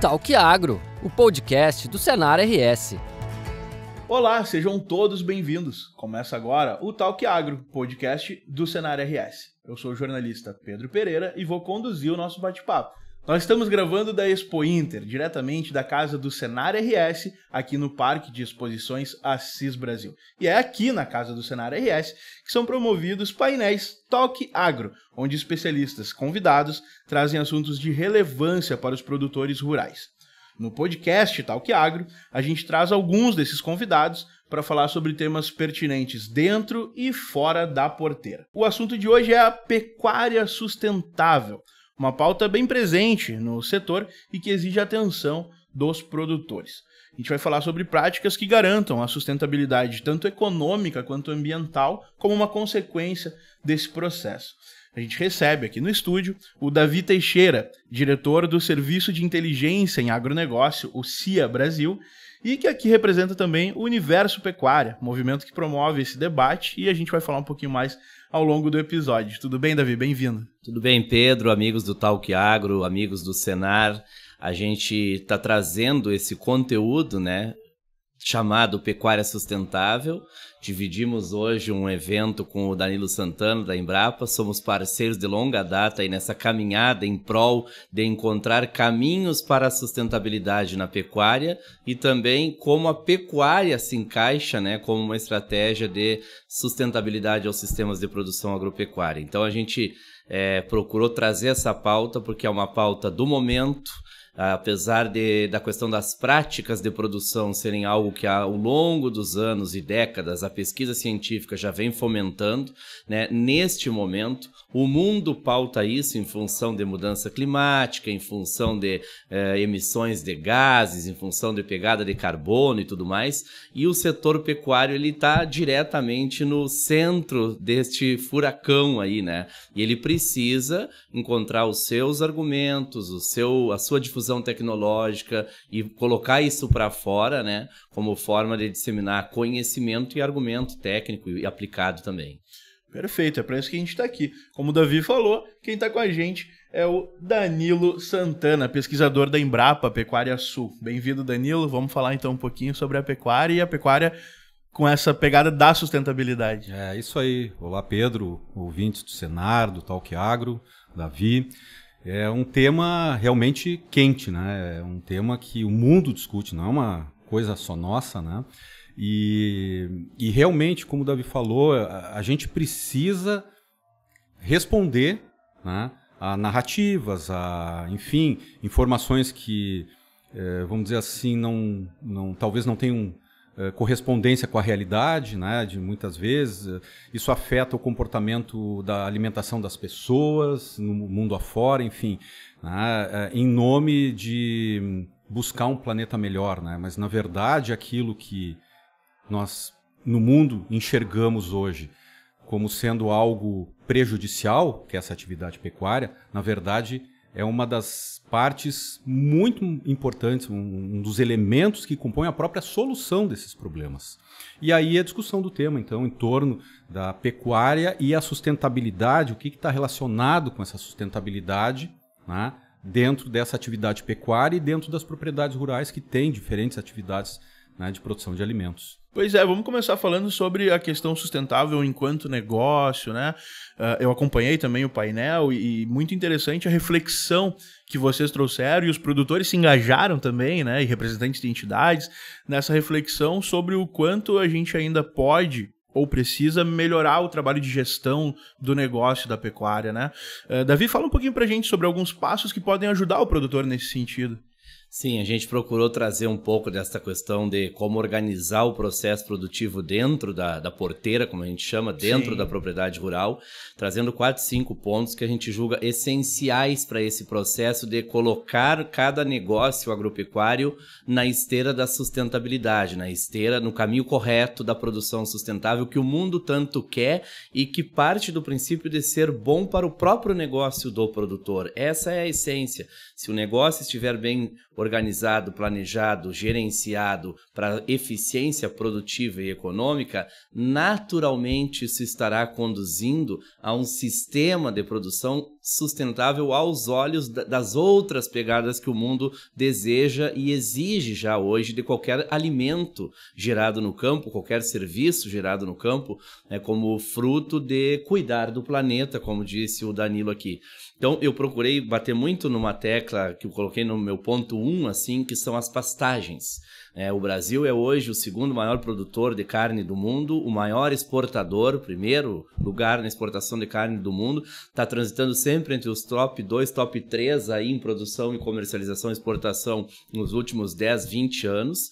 Talk Agro, o podcast do Senar RS. Olá, sejam todos bem-vindos. Começa agora o Talk Agro, podcast do Senar RS. Eu sou o jornalista Pedro Pereira e vou conduzir o nosso bate-papo. Nós estamos gravando da Expo Inter, diretamente da casa do Senar RS, aqui no Parque de Exposições Assis Brasil. E é aqui na casa do Senar RS que são promovidos painéis Talk Agro, onde especialistas convidados trazem assuntos de relevância para os produtores rurais. No podcast Talk Agro, a gente traz alguns desses convidados para falar sobre temas pertinentes dentro e fora da porteira. O assunto de hoje é a pecuária sustentável uma pauta bem presente no setor e que exige atenção dos produtores. A gente vai falar sobre práticas que garantam a sustentabilidade tanto econômica quanto ambiental como uma consequência desse processo. A gente recebe aqui no estúdio o Davi Teixeira, diretor do Serviço de Inteligência em Agronegócio, o CIA Brasil, e que aqui representa também o Universo Pecuária, movimento que promove esse debate e a gente vai falar um pouquinho mais ao longo do episódio. Tudo bem, Davi? Bem-vindo. Tudo bem, Pedro, amigos do Talk Agro, amigos do Senar. A gente está trazendo esse conteúdo, né, chamado Pecuária Sustentável. Dividimos hoje um evento com o Danilo Santana da Embrapa, somos parceiros de longa data e nessa caminhada em prol de encontrar caminhos para a sustentabilidade na pecuária e também como a pecuária se encaixa, né, como uma estratégia de sustentabilidade aos sistemas de produção agropecuária. Então a gente é, procurou trazer essa pauta porque é uma pauta do momento apesar de, da questão das práticas de produção serem algo que ao longo dos anos e décadas a pesquisa científica já vem fomentando, né, neste momento o mundo pauta isso em função de mudança climática, em função de eh, emissões de gases, em função de pegada de carbono e tudo mais. E o setor pecuário ele está diretamente no centro deste furacão aí, né? E ele precisa encontrar os seus argumentos, o seu, a sua difusão tecnológica e colocar isso para fora, né? Como forma de disseminar conhecimento e argumento técnico e aplicado também. Perfeito, é para isso que a gente está aqui. Como o Davi falou, quem está com a gente é o Danilo Santana, pesquisador da Embrapa Pecuária Sul. Bem-vindo, Danilo. Vamos falar então um pouquinho sobre a pecuária e a pecuária com essa pegada da sustentabilidade. É isso aí. Olá, Pedro, ouvintes do Senar, do Talk Agro, Davi. É um tema realmente quente, né? É um tema que o mundo discute, não é uma coisa só nossa, né? E, e realmente, como o Davi falou, a, a gente precisa responder né, a narrativas, a, enfim, informações que, é, vamos dizer assim, não, não, talvez não tenham é, correspondência com a realidade, né, de muitas vezes. Isso afeta o comportamento da alimentação das pessoas no mundo afora, enfim, né, é, em nome de buscar um planeta melhor, né? Mas na verdade aquilo que nós no mundo enxergamos hoje como sendo algo prejudicial, que é essa atividade pecuária, na verdade é uma das partes muito importantes, um dos elementos que compõem a própria solução desses problemas. E aí a discussão do tema, então, em torno da pecuária e a sustentabilidade, o que está relacionado com essa sustentabilidade, né, dentro dessa atividade pecuária e dentro das propriedades rurais que têm diferentes atividades pecuárias né, de produção de alimentos. Pois é, vamos começar falando sobre a questão sustentável enquanto negócio, né? Ah, eu acompanhei também o painel e, muito interessante a reflexão que vocês trouxeram e os produtores se engajaram também, né? E representantes de entidades nessa reflexão sobre o quanto a gente ainda pode ou precisa melhorar o trabalho de gestão do negócio da pecuária, né? Ah, Davi, fala um pouquinho para a gente sobre alguns passos que podem ajudar o produtor nesse sentido. Sim, a gente procurou trazer um pouco dessa questão de como organizar o processo produtivo dentro da, da porteira, como a gente chama, dentro Sim. da propriedade rural, trazendo quatro, cinco pontos que a gente julga essenciais para esse processo de colocar cada negócio agropecuário na esteira da sustentabilidade, na esteira, no caminho correto da produção sustentável que o mundo tanto quer e que parte do princípio de ser bom para o próprio negócio do produtor. Essa é a essência. Se o negócio estiver bem organizado, planejado, gerenciado para eficiência produtiva e econômica, naturalmente isso estará conduzindo a um sistema de produção sustentável aos olhos das outras pegadas que o mundo deseja e exige já hoje de qualquer alimento gerado no campo, qualquer serviço gerado no campo, né, como fruto de cuidar do planeta, como disse o Danilo aqui. Então eu procurei bater muito numa tecla que eu coloquei no meu ponto 1, um, assim, que são as pastagens. É, o Brasil é hoje o segundo maior produtor de carne do mundo, o maior exportador, primeiro lugar na exportação de carne do mundo, está transitando sempre entre os top 2, top 3 aí em produção e comercialização e exportação nos últimos 10, 20 anos.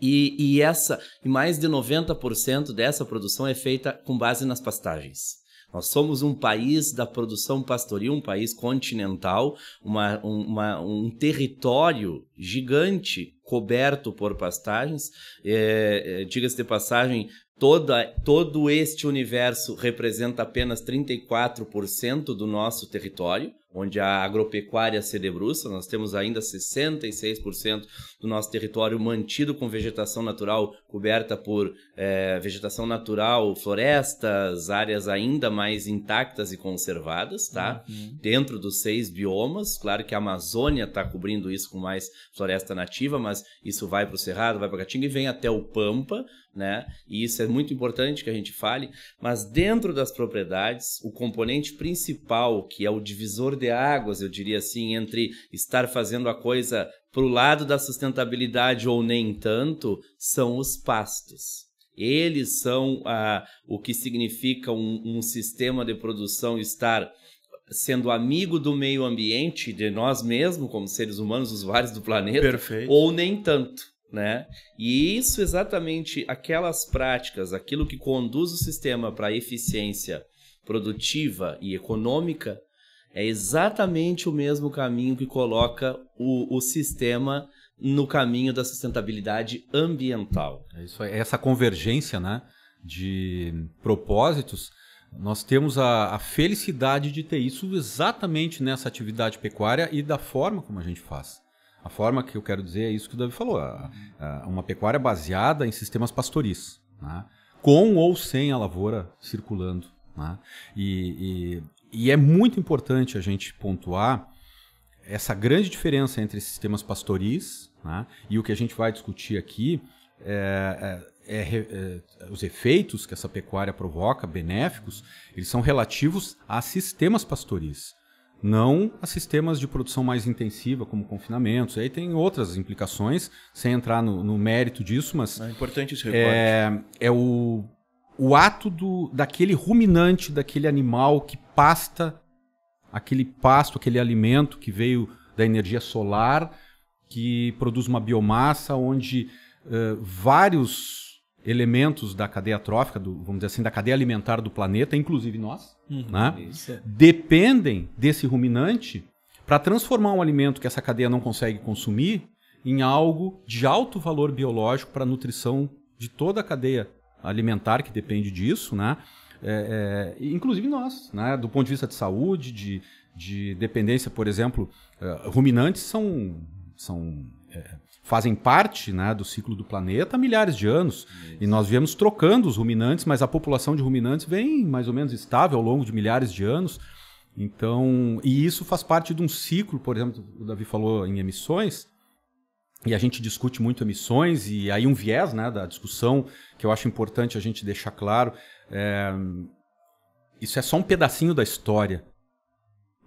E, e essa e mais de 90% dessa produção é feita com base nas pastagens. Nós somos um país da produção pastoril, um país continental, uma, uma, um território gigante coberto por pastagens. É, é, Diga-se de passagem, toda, todo este universo representa apenas 34% do nosso território onde a agropecuária se debruça. Nós temos ainda 66% do nosso território mantido com vegetação natural, coberta por é, vegetação natural, florestas, áreas ainda mais intactas e conservadas, tá? Uhum. Dentro dos seis biomas, claro que a Amazônia está cobrindo isso com mais floresta nativa, mas isso vai para o Cerrado, vai para Caatinga e vem até o Pampa, né? E isso é muito importante que a gente fale, mas dentro das propriedades, o componente principal, que é o divisor de águas, eu diria assim, entre estar fazendo a coisa para o lado da sustentabilidade ou nem tanto, são os pastos. Eles são ah, o que significa um, um sistema de produção estar sendo amigo do meio ambiente, de nós mesmos, como seres humanos, usuários do planeta, Perfeito. ou nem tanto né? E isso exatamente aquelas práticas, aquilo que conduz o sistema para eficiência produtiva e econômica, é exatamente o mesmo caminho que coloca o, o sistema no caminho da sustentabilidade ambiental. É isso aí. Essa convergência né, de propósitos, nós temos a, a felicidade de ter isso exatamente nessa atividade pecuária e da forma como a gente faz. A forma que eu quero dizer é isso que o Davi falou: a, a, uma pecuária baseada em sistemas pastoris, né? com ou sem a lavoura circulando. Né? E, e, e é muito importante a gente pontuar essa grande diferença entre sistemas pastoris né, e o que a gente vai discutir aqui é, é, é, é os efeitos que essa pecuária provoca, benéficos, eles são relativos a sistemas pastoris não a sistemas de produção mais intensiva, como confinamentos. Aí tem outras implicações, sem entrar no, no mérito disso, mas. É importante esse recorte. É, é o, o ato do, daquele ruminante, daquele animal que pasta aquele pasto, aquele alimento que veio da energia solar, que produz uma biomassa onde uh, vários elementos da cadeia trófica, do, vamos dizer assim, da cadeia alimentar do planeta, inclusive nós, uhum, né? dependem desse ruminante para transformar um alimento que essa cadeia não consegue consumir em algo de alto valor biológico para a nutrição de toda a cadeia alimentar que depende disso, né? É, é, inclusive nós, né? do ponto de vista de saúde, de, de dependência, por exemplo, eh, ruminantes são, são eh, fazem parte né, do ciclo do planeta há milhares de anos. Isso. E nós viemos trocando os ruminantes, mas a população de ruminantes vem mais ou menos estável ao longo de milhares de anos. Então, e isso faz parte de um ciclo, por exemplo, o Davi falou em emissões, e a gente discute muito emissões, e aí um viés né, da discussão que eu acho importante a gente deixar claro. É, isso é só um pedacinho da história.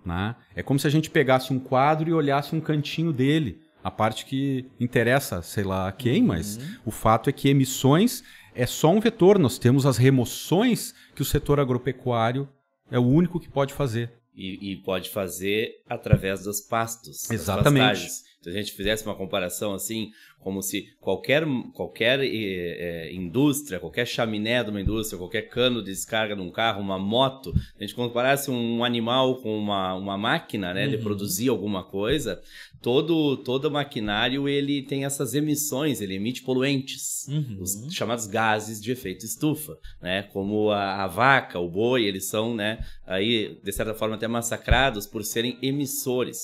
Né? É como se a gente pegasse um quadro e olhasse um cantinho dele. A parte que interessa, sei lá quem, uhum. mas o fato é que emissões é só um vetor. Nós temos as remoções que o setor agropecuário é o único que pode fazer. E, e pode fazer através dos pastos. Exatamente. Se a gente fizesse uma comparação assim, como se qualquer, qualquer é, indústria, qualquer chaminé de uma indústria, qualquer cano de descarga de um carro, uma moto, a gente comparasse um animal com uma, uma máquina, né, uhum. de produzir alguma coisa, todo, todo maquinário ele tem essas emissões, ele emite poluentes, uhum. os chamados gases de efeito estufa, né, como a, a vaca, o boi, eles são, né, aí de certa forma até massacrados por serem emissores.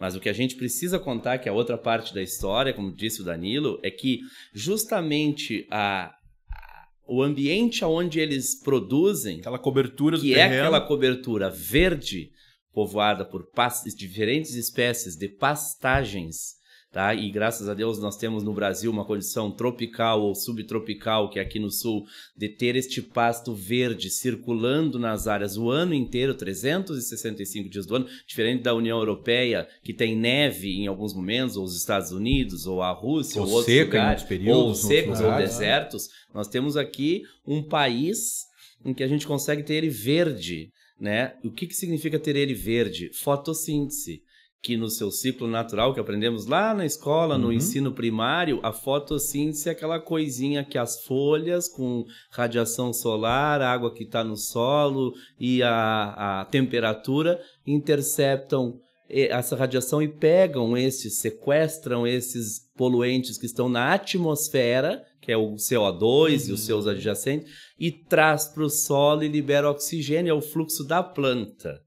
Mas o que a gente precisa contar, que é a outra parte da história, como disse o Danilo, é que justamente a, o ambiente onde eles produzem. Aquela cobertura do Que é terreno. é aquela cobertura verde, povoada por diferentes espécies de pastagens tá? E graças a Deus nós temos no Brasil uma condição tropical ou subtropical, que é aqui no sul, de ter este pasto verde circulando nas áreas o ano inteiro, 365 dias do ano, diferente da União Europeia, que tem neve em alguns momentos, ou os Estados Unidos, ou a Rússia, ou, ou outros lugares, períodos, ou secos ou né? desertos. Nós temos aqui um país em que a gente consegue ter ele verde, né? O que, que significa ter ele verde? Fotossíntese que no seu ciclo natural que aprendemos lá na escola, uhum. no ensino primário, a fotossíntese é aquela coisinha que as folhas com radiação solar, a água que está no solo e a, a temperatura interceptam eh, essa radiação e pegam esses, sequestram esses poluentes que estão na atmosfera, que é o CO2 uhum. e os uhum. seus adjacentes, e traz para o solo e libera oxigênio, é o fluxo da planta.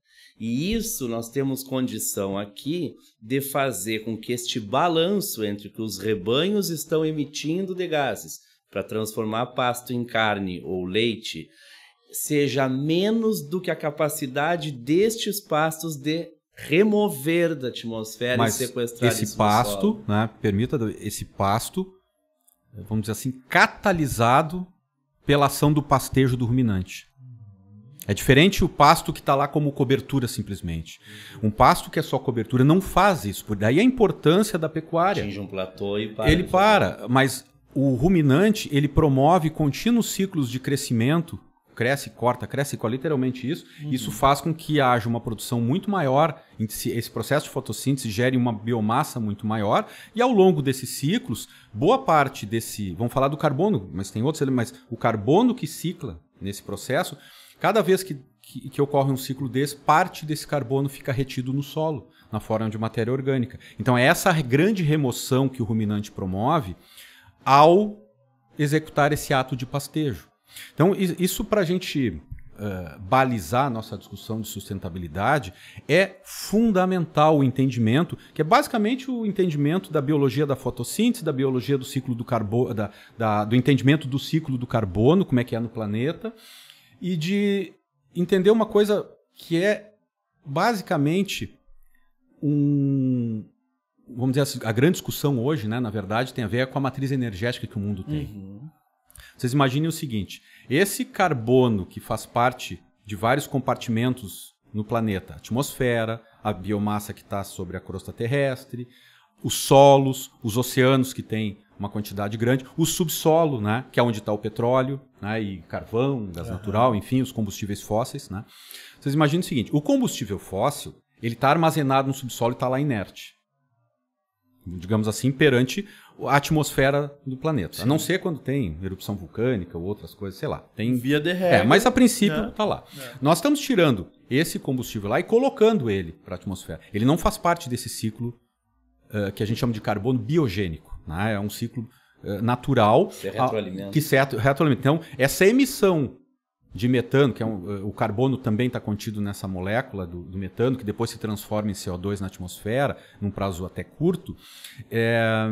E isso nós temos condição aqui de fazer com que este balanço entre o que os rebanhos estão emitindo de gases para transformar pasto em carne ou leite seja menos do que a capacidade destes pastos de remover da atmosfera Mas e sequestrar esse pasto, né, permita esse pasto, vamos dizer assim, catalisado pela ação do pastejo do ruminante. É diferente o pasto que está lá como cobertura simplesmente. Um pasto que é só cobertura não faz isso. Por daí a importância da pecuária. Atinge um platô e para. Ele para, mas o ruminante ele promove contínuos ciclos de crescimento. Cresce, corta, cresce, corta, literalmente isso. Uhum. Isso faz com que haja uma produção muito maior, esse processo de fotossíntese gere uma biomassa muito maior, e ao longo desses ciclos, boa parte desse. Vamos falar do carbono, mas tem outros, mas o carbono que cicla nesse processo Cada vez que, que, que ocorre um ciclo desse, parte desse carbono fica retido no solo, na forma de matéria orgânica. Então é essa grande remoção que o ruminante promove ao executar esse ato de pastejo. Então, isso para eh, a gente uh, balizar nossa discussão de sustentabilidade é fundamental o entendimento, que é basicamente o entendimento da biologia da fotossíntese, da biologia do ciclo do carbono, da, da, do entendimento do ciclo do carbono, como é que é no planeta, e de entender uma coisa que é basicamente um vamos dizer assim, a grande discussão hoje, né, na verdade, tem a ver com a matriz energética que o mundo tem. Uhum. Vocês imaginem o seguinte: esse carbono que faz parte de vários compartimentos no planeta, a atmosfera, a biomassa que está sobre a crosta terrestre, os solos, os oceanos que têm uma quantidade grande. O subsolo, né, que é onde está o petróleo, né, e carvão, gás uhum. natural, enfim, os combustíveis fósseis. Né. Vocês imaginam o seguinte: o combustível fóssil ele está armazenado no subsolo e está lá inerte. Digamos assim, perante a atmosfera do planeta. Sim. A não ser quando tem erupção vulcânica ou outras coisas, sei lá. Tem via de ré. mas a princípio está é. Tá lá. É. Nós estamos tirando esse combustível lá e colocando ele para a atmosfera. Ele não faz parte desse ciclo uh, que a gente chama de carbono biogênico. Né? É um ciclo eh, natural se que se retroalimenta. Então, essa emissão de metano, que é um, eh, o carbono também está contido nessa molécula do, do, metano, que depois se transforma em CO2 na atmosfera, num prazo até curto, é,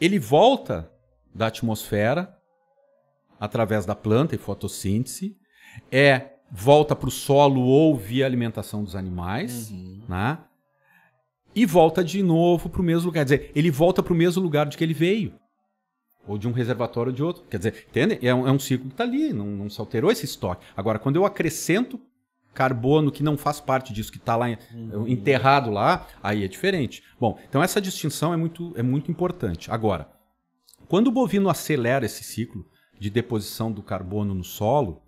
ele volta da atmosfera através da planta e fotossíntese, é volta para o solo ou via alimentação dos animais, uhum. né? e volta de novo para o mesmo lugar. Quer dizer, ele volta para o mesmo lugar de que ele veio. Ou de um reservatório ou de outro. Quer dizer, entende? É um, é um ciclo que está ali, não, não se alterou esse estoque. Agora, quando eu acrescento carbono que não faz parte disso, que está lá uhum. enterrado lá, aí é diferente. Bom, então essa distinção é muito, é muito importante. Agora, quando o bovino acelera esse ciclo de deposição do carbono no solo,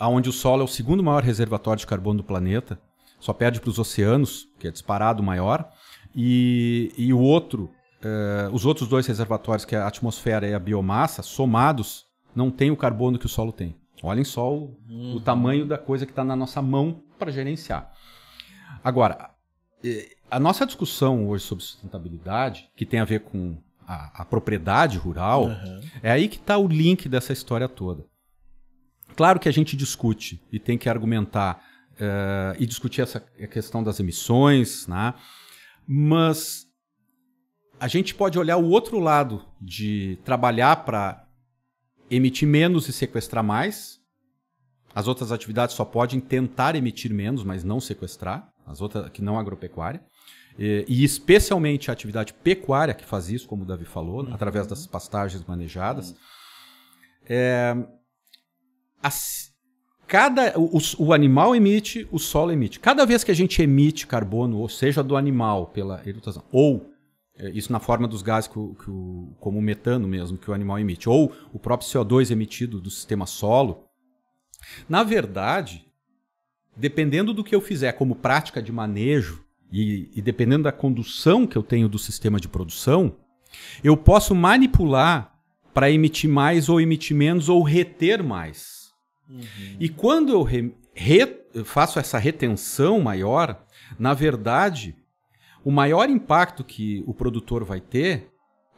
aonde o solo é o segundo maior reservatório de carbono do planeta, só perde para os oceanos, que é disparado maior, e, e o outro, eh, os outros dois reservatórios, que é a atmosfera e a biomassa, somados, não tem o carbono que o solo tem. Olhem só o, uhum. o tamanho da coisa que está na nossa mão para gerenciar. Agora, a nossa discussão hoje sobre sustentabilidade, que tem a ver com a, a propriedade rural, uhum. é aí que está o link dessa história toda. Claro que a gente discute e tem que argumentar uh, e discutir essa questão das emissões, né? mas a gente pode olhar o outro lado de trabalhar para emitir menos e sequestrar mais. As outras atividades só podem tentar emitir menos, mas não sequestrar, as outras que não agropecuária. E, e, especialmente a atividade pecuária que faz isso, como o Davi falou, uhum. através das pastagens manejadas. Uhum. É, cada o, o, animal emite, o solo emite. Cada vez que a gente emite carbono, ou seja, do animal pela erutação, ou é, isso na forma dos gases que o, que o, como o metano mesmo que o animal emite, ou o próprio CO2 emitido do sistema solo, na verdade, dependendo do que eu fizer como prática de manejo e, e dependendo da condução que eu tenho do sistema de produção, eu posso manipular para emitir mais ou emitir menos ou reter mais. Uhum. E quando eu re, re, faço essa retenção maior, na verdade, o maior impacto que o produtor vai ter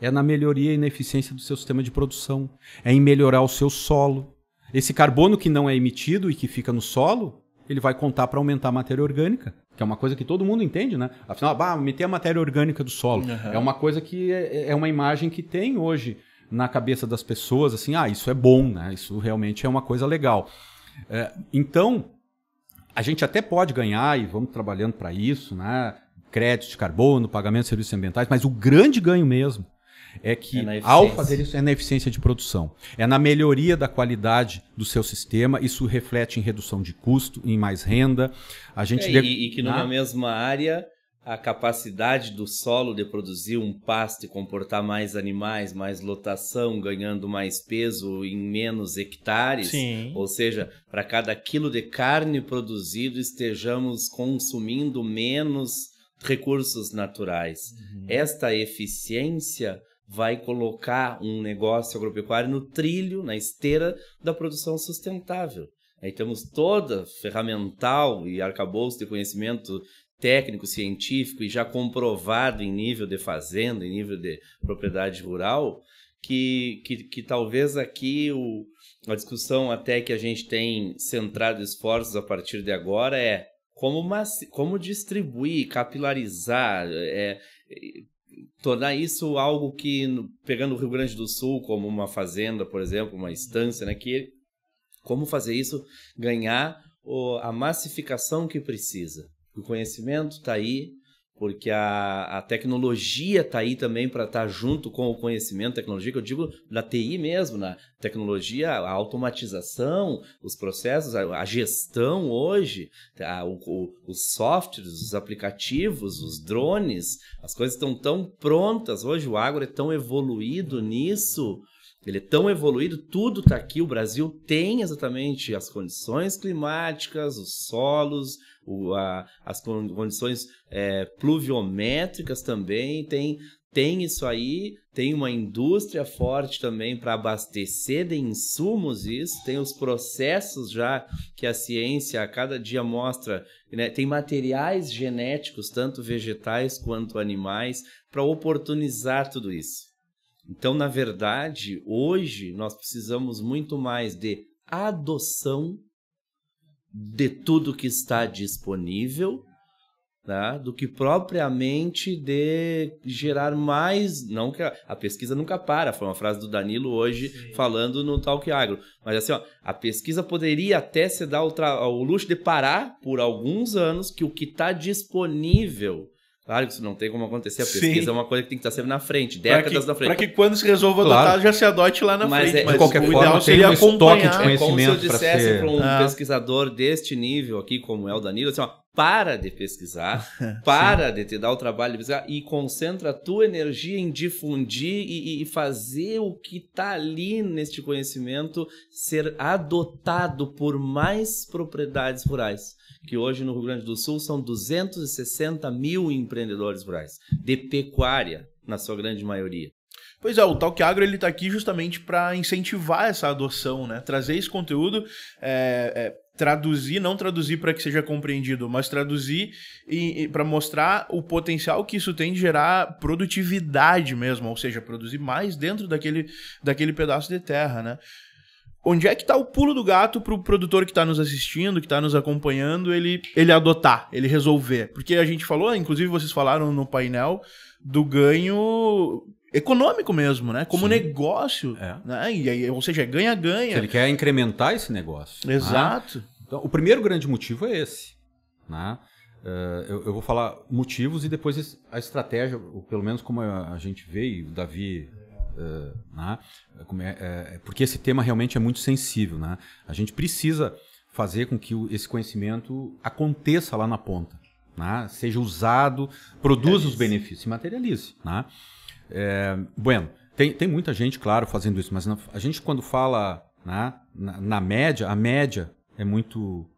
é na melhoria e na eficiência do seu sistema de produção, é em melhorar o seu solo. Esse carbono que não é emitido e que fica no solo, ele vai contar para aumentar a matéria orgânica, que é uma coisa que todo mundo entende, né? Afinal, bah, meter a matéria orgânica do solo. Uhum. É uma coisa que é, é uma imagem que tem hoje na cabeça das pessoas, assim, ah, isso é bom, né? Isso realmente é uma coisa legal. É, então, a gente até pode ganhar e vamos trabalhando para isso, né? Crédito de carbono, pagamento de serviços ambientais, mas o grande ganho mesmo é que é ao fazer isso é na eficiência de produção, é na melhoria da qualidade do seu sistema, isso reflete em redução de custo, em mais renda. A gente é, e, e, que numa ah? mesma área a capacidade do solo de produzir um pasto e comportar mais animais, mais lotação, ganhando mais peso em menos hectares, Sim. ou seja, para cada quilo de carne produzido estejamos consumindo menos recursos naturais. Uhum. Esta eficiência vai colocar um negócio agropecuário no trilho, na esteira da produção sustentável. Aí temos toda ferramental e arcabouço de conhecimento técnico, científico e já comprovado em nível de fazenda, em nível de propriedade rural, que, que, que talvez aqui o, a discussão até que a gente tem centrado esforços a partir de agora é como, como distribuir, capilarizar, é, é, tornar isso algo que, pegando o Rio Grande do Sul como uma fazenda, por exemplo, uma instância, né, que como fazer isso? Ganhar a massificação que precisa. O conhecimento está aí, porque a, a tecnologia está aí também para estar tá junto com o conhecimento, tecnologia que eu digo na TI mesmo, na né? tecnologia, a automatização, os processos, a, a gestão hoje, a, tá? o, o, os softwares, os aplicativos, os drones, as coisas estão tão prontas hoje, o agro é tão evoluído nisso ele é tão evoluído, tudo está aqui. O Brasil tem exatamente as condições climáticas, os solos, o, a, as condições é, pluviométricas também. Tem, tem isso aí, tem uma indústria forte também para abastecer de insumos isso, tem os processos já que a ciência a cada dia mostra. Né? Tem materiais genéticos, tanto vegetais quanto animais, para oportunizar tudo isso. Então, na verdade, hoje nós precisamos muito mais de adoção de tudo que está disponível, né, do que propriamente de gerar mais. Não que a, a, pesquisa nunca para, foi uma frase do Danilo hoje Sim. falando no Talk Agro. Mas assim, ó, a pesquisa poderia até se dar o, o luxo de parar por alguns anos que o que está disponível Claro que isso não tem como acontecer. A pesquisa Sim. é uma coisa que tem que estar sempre na frente, décadas que, na frente. Para que quando se resolva claro. adotar, já se adote lá na mas frente. É, mas de qualquer forma, seria um estoque de conhecimento. É, como se eu dissesse para ser... um ah. pesquisador deste nível aqui, como é o Danilo, assim, ó, para de pesquisar, para de te dar o trabalho de pesquisar e concentra a tua energia em difundir e, e fazer o que está ali neste conhecimento ser adotado por mais propriedades rurais que hoje no Rio Grande do Sul são 260 mil empreendedores rurais, de pecuária, na sua grande maioria. Pois é, o Talk Agro ele está aqui justamente para incentivar essa adoção, né? trazer esse conteúdo, é, é traduzir, não traduzir para que seja compreendido, mas traduzir e, e para mostrar o potencial que isso tem de gerar produtividade mesmo, ou seja, produzir mais dentro daquele, daquele pedaço de terra, né? onde é que tá o pulo do gato pro produtor que tá nos assistindo, que tá nos acompanhando, ele, ele adotar, ele resolver? Porque a gente falou, inclusive vocês falaram no painel, do ganho econômico mesmo, né? Como Sim. negócio, é. né? E aí, ou seja, ganha-ganha. Ele quer incrementar esse negócio. Né? Exato. Né? Então, o primeiro grande motivo é esse, né? Uh, eu, eu, vou falar motivos e depois a estratégia, ou pelo menos como a, gente veio, o Davi eh, né? Eh, é, eh, porque esse tema realmente é muito sensível. Né? A gente precisa fazer com que esse conhecimento aconteça lá na ponta, né? seja usado, produza os benefícios, materialize. Né? É, bueno, tem, tem muita gente, claro, fazendo isso, mas a gente quando fala né, na, na média, a média é muito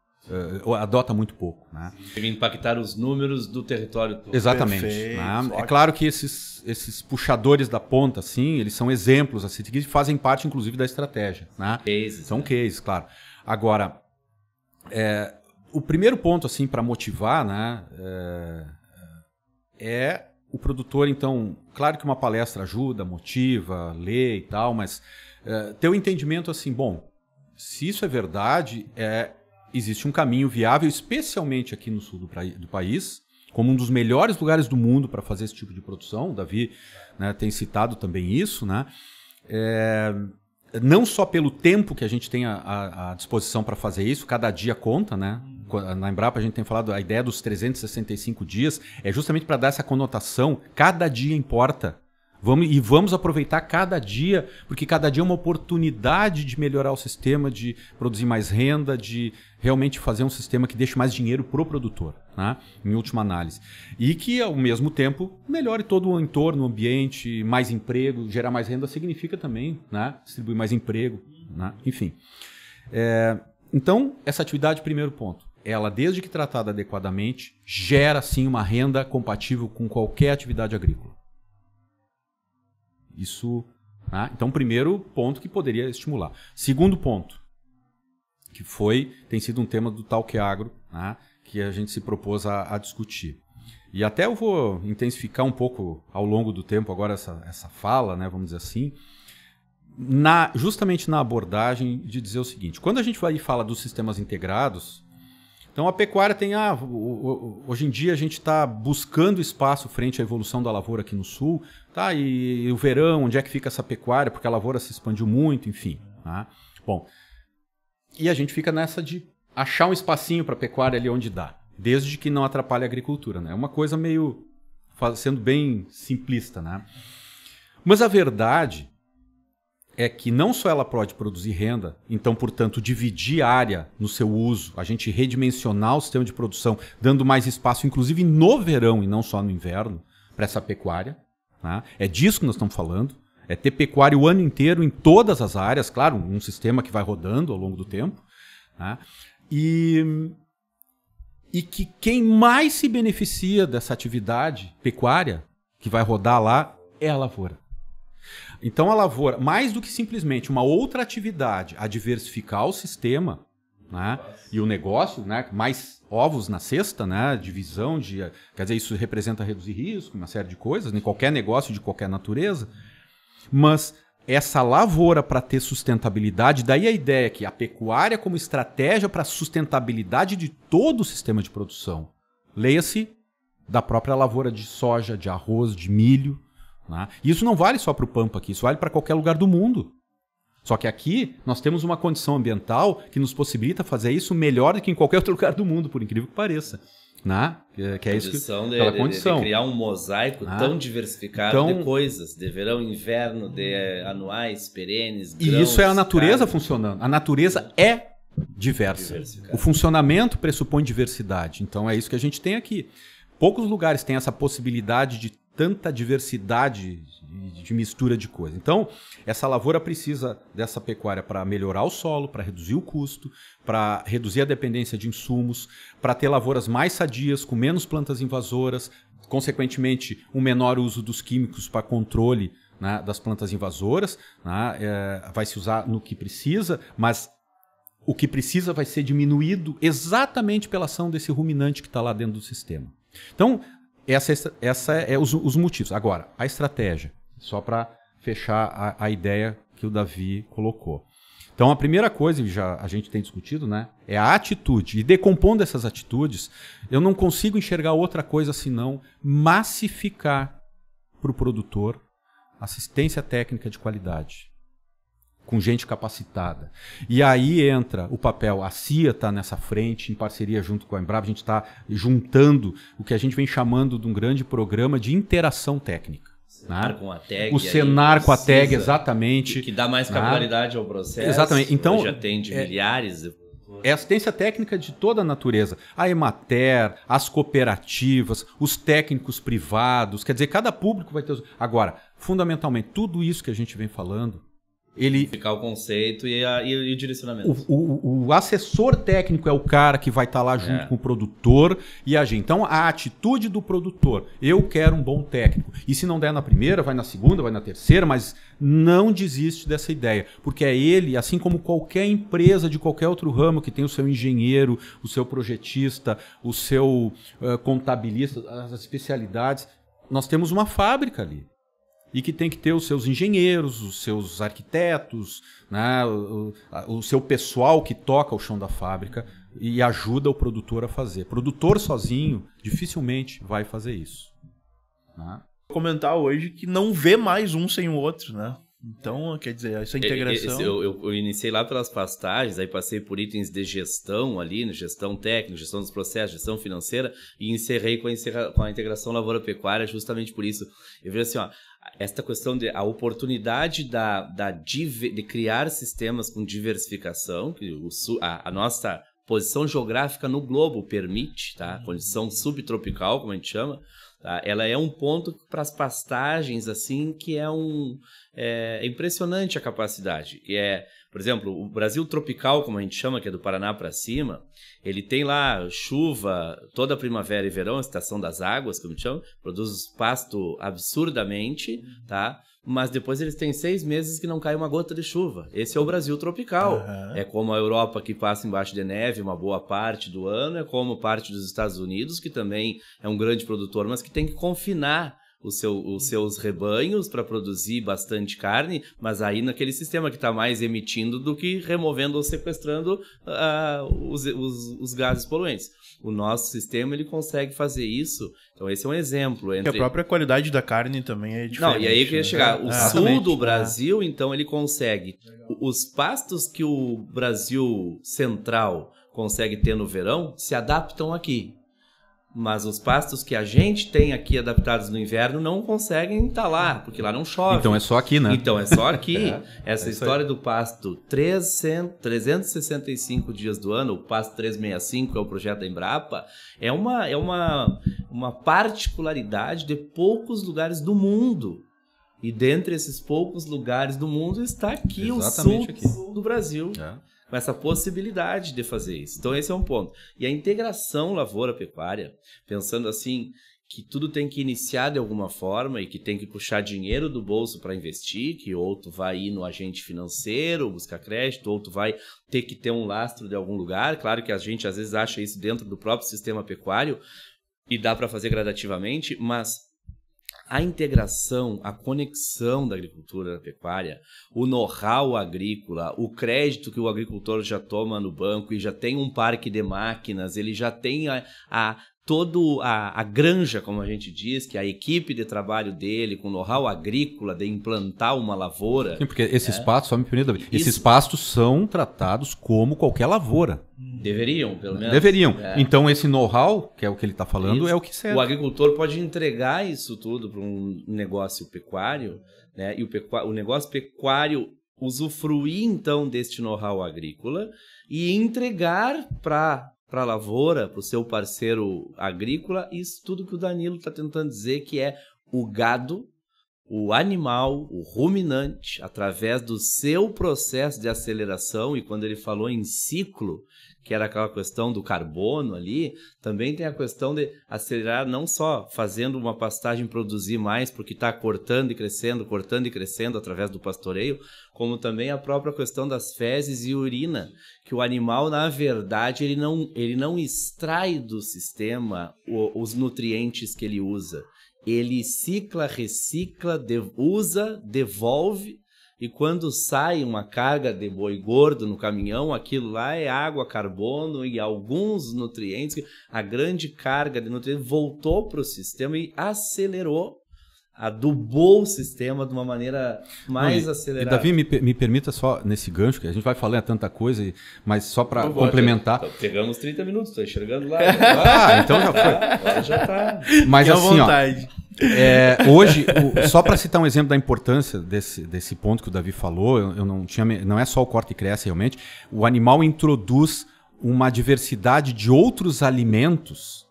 uh, adota muito pouco. Né? Deve impactar os números do território todo. Exatamente. Perfeito, né? É claro que esses, esses puxadores da ponta, assim, eles são exemplos assim, que fazem parte, inclusive, da estratégia. Né? Cases, são né? cases, claro. Agora, é, o primeiro ponto assim para motivar né, é, é, o produtor, então, claro que uma palestra ajuda, motiva, lê e tal, mas é, ter o um entendimento assim, bom, se isso é verdade, é existe um caminho viável, especialmente aqui no sul do, do país, como um dos melhores lugares do mundo para fazer esse tipo de produção. O Davi né, tem citado também isso, né? É, não só pelo tempo que a gente tem à disposição para fazer isso, cada dia conta, né? Na Embrapa a gente tem falado a ideia dos 365 dias é justamente para dar essa conotação, cada dia importa. Vamos, e vamos aproveitar cada dia, porque cada dia é uma oportunidade de melhorar o sistema, de produzir mais renda, de realmente fazer um sistema que deixe mais dinheiro para o produtor, né? em última análise. E que, ao mesmo tempo, melhore todo o entorno, o ambiente, mais emprego, gerar mais renda significa também né? distribuir mais emprego, né? enfim. É, então, essa atividade, primeiro ponto ela, desde que tratada adequadamente, gera sim uma renda compatível com qualquer atividade agrícola. Isso. Né? Então, primeiro ponto que poderia estimular. Segundo ponto, que foi, tem sido um tema do Talk Agro, né? que a gente se propôs a, a, discutir. E até eu vou intensificar um pouco ao longo do tempo agora essa, essa fala, né? vamos dizer assim, na, justamente na abordagem de dizer o seguinte: quando a gente vai e fala dos sistemas integrados, então a pecuária tem a. Ah, hoje em dia a gente está buscando espaço frente à evolução da lavoura aqui no sul, tá? E, o verão, onde é que fica essa pecuária? Porque a lavoura se expandiu muito, enfim. Tá? Bom, e a gente fica nessa de achar um espacinho para pecuária ali onde dá, desde que não atrapalhe a agricultura, né? É uma coisa meio sendo bem simplista, né? Mas a verdade é que não só ela pode produzir renda, então, portanto, dividir a área no seu uso, a gente redimensionar o sistema de produção, dando mais espaço, inclusive no verão e não só no inverno, para essa pecuária. Tá? É disso que nós estamos falando. É ter pecuária o ano inteiro em todas as áreas, claro, um sistema que vai rodando ao longo do tempo. Tá? E, e que quem mais se beneficia dessa atividade pecuária, que vai rodar lá, é a lavoura. Então a lavoura, mais do que simplesmente uma outra atividade, a diversificar o sistema né, e o negócio, né, mais ovos na cesta, né, divisão de, quer dizer, isso representa reduzir risco, uma série de coisas, em né, qualquer negócio de qualquer natureza, mas essa lavoura para ter sustentabilidade, daí a ideia que a pecuária como estratégia para a sustentabilidade de todo o sistema de produção. Leia-se da própria lavoura de soja, de arroz, de milho, né? isso não vale só para o Pampa aqui, isso vale para qualquer lugar do mundo. Só que aqui nós temos uma condição ambiental que nos possibilita fazer isso melhor do que em qualquer outro lugar do mundo, por incrível que pareça. Né? Que, que é isso que, de, de, condição. De criar um mosaico né? tão diversificado então, de coisas, de verão, inverno, de eh, anuais, perenes. Grãos, e isso é a natureza carne. funcionando. A natureza é diversa. O funcionamento pressupõe diversidade. Então é isso que a gente tem aqui. Poucos lugares têm essa possibilidade de tanta diversidade de mistura de coisas. Então, essa lavoura precisa dessa pecuária para melhorar o solo, para reduzir o custo, para reduzir a dependência de insumos, para ter lavouras mais sadias, com menos plantas invasoras, consequentemente, um menor uso dos químicos para controle né, das plantas invasoras. Né, é, vai se usar no que precisa, mas o que precisa vai ser diminuído exatamente pela ação desse ruminante que está lá dentro do sistema. Então, essa, é essa é, é os, os motivos. Agora, a estratégia, só para fechar a, a ideia que o Davi colocou. Então, a primeira coisa, que já a gente tem discutido, né, é a atitude. E decompondo essas atitudes, eu não consigo enxergar outra coisa senão massificar para o produtor assistência técnica de qualidade com gente capacitada. E aí entra o papel, a CIA está nessa frente, em parceria junto com a Embrapa, a gente está juntando o que a gente vem chamando de um grande programa de interação técnica. Senar né? com a tag. O Senar com a TEG exatamente. Que dá mais né? capilaridade né? ao processo. Exatamente. Então, já tem é, milhares. É assistência técnica de toda a natureza. A Emater, as cooperativas, os técnicos privados, quer dizer, cada público vai ter. Agora, fundamentalmente, tudo isso que a gente vem falando ele ficar o conceito e, a, e o direcionamento. O, o, o, assessor técnico é o cara que vai estar tá lá junto é. com o produtor e agir. Então a atitude do produtor, eu quero um bom técnico. E se não der na primeira, vai na segunda, vai na terceira, mas não desiste dessa ideia, porque é ele, assim como qualquer empresa de qualquer outro ramo que tem o seu engenheiro, o seu projetista, o seu uh, contabilista, as especialidades, nós temos uma fábrica ali e que tem que ter os seus engenheiros, os seus arquitetos, né, o, o, seu pessoal que toca o chão da fábrica e ajuda o produtor a fazer. produtor sozinho dificilmente vai fazer isso. Né? Comentar hoje que não vê mais um sem o outro, né? Então, quer dizer, essa é, é, integração. Esse, eu, eu, eu, iniciei lá pelas pastagens, aí passei por itens de gestão ali, né, gestão técnica, gestão dos processos, gestão financeira, e encerrei com a, encerra, com a integração lavoura-pecuária, justamente por isso. Eu vejo assim, ó, esta questão de a oportunidade da, da de criar sistemas com diversificação, que o, a, a nossa posição geográfica no globo permite, tá? Uhum. Condição subtropical, como a gente chama Tá? Ela é um ponto para as pastagens, assim, que é um. É, é impressionante a capacidade. E é, por exemplo, o Brasil tropical, como a gente chama, que é do Paraná para cima, ele tem lá chuva toda primavera e verão, a estação das águas, como a gente chama, produz pasto absurdamente, tá? mas depois eles têm seis meses que não cai uma gota de chuva. Esse é o Brasil tropical. Uhum. É como a Europa que passa embaixo de neve uma boa parte do ano, é como parte dos Estados Unidos, que também é um grande produtor, mas que tem que confinar seu, os seus rebanhos para produzir bastante carne, mas aí naquele sistema que está mais emitindo do que removendo ou sequestrando uh, os, os, os, gases poluentes. O nosso sistema ele consegue fazer isso. Então esse é um exemplo. Entre... a própria qualidade da carne também é diferente. Não, e aí que né? chegar. O é, sul do Brasil, então, ele consegue. Os pastos que o Brasil central consegue ter no verão se adaptam aqui. Mas os pastos que a gente tem aqui adaptados no inverno não conseguem estar tá lá, porque lá não chove. Então é só aqui, né? Então é só aqui. é, Essa é história do pasto 300, 365 dias do ano, o pasto 365 que é o projeto da Embrapa, é uma, é uma, uma particularidade de poucos lugares do mundo. E dentre esses poucos lugares do mundo está aqui Exatamente o sul, aqui. do Brasil. É com essa possibilidade de fazer isso. Então, esse é um ponto. E a integração lavoura-pecuária, pensando assim, que tudo tem que iniciar de alguma forma e que tem que puxar dinheiro do bolso para investir, que ou tu vai ir no agente financeiro buscar crédito, ou tu vai ter que ter um lastro de algum lugar. Claro que a gente às vezes acha isso dentro do próprio sistema pecuário e dá para fazer gradativamente, mas a integração, a conexão da agricultura da pecuária, o know-how agrícola, o crédito que o agricultor já toma no banco e já tem um parque de máquinas, ele já tem a, a, toda a, granja, como a gente diz, que a equipe de trabalho dele, com know-how agrícola de implantar uma lavoura. Sim, porque esses é, né? pastos, só me permita, esses pastos são tratados como qualquer lavoura. Hum. Deveriam, pelo né? menos. Deveriam. É. Então, esse know-how, que é o que ele está falando, isso. é o que serve. O agricultor pode entregar isso tudo para um negócio pecuário, né? E o, pecu... o negócio pecuário usufruir, então, deste know-how agrícola e entregar para para a lavoura, para o seu parceiro agrícola, isso tudo que o Danilo está tentando dizer que é o gado, o animal, o ruminante, através do seu processo de aceleração, e quando ele falou em ciclo, que era aquela questão do carbono ali, também tem a questão de acelerar não só fazendo uma pastagem produzir mais, porque está cortando e crescendo, cortando e crescendo através do pastoreio, como também a própria questão das fezes e urina, que o animal, na verdade, ele não, ele não extrai do sistema os nutrientes que ele usa. Ele cicla, recicla, usa, devolve e quando sai uma carga de boi gordo no caminhão, aquilo lá é água, carbono e alguns nutrientes. A grande carga de nutrientes voltou para o sistema e acelerou, adubou o sistema de uma maneira mais Não, e, acelerada. E Davi, me, me permita só nesse gancho, que a gente vai falar tanta coisa, mas só para complementar. Já, tá, pegamos 30 minutos, estou enxergando lá. ah, então já foi. Agora já está. Mas assim, vontade. ó é, hoje, o, só para citar um exemplo da importância desse, desse ponto que o Davi falou, eu, eu não tinha, não é só o corte e cresce realmente. O animal introduz uma diversidade de outros alimentos,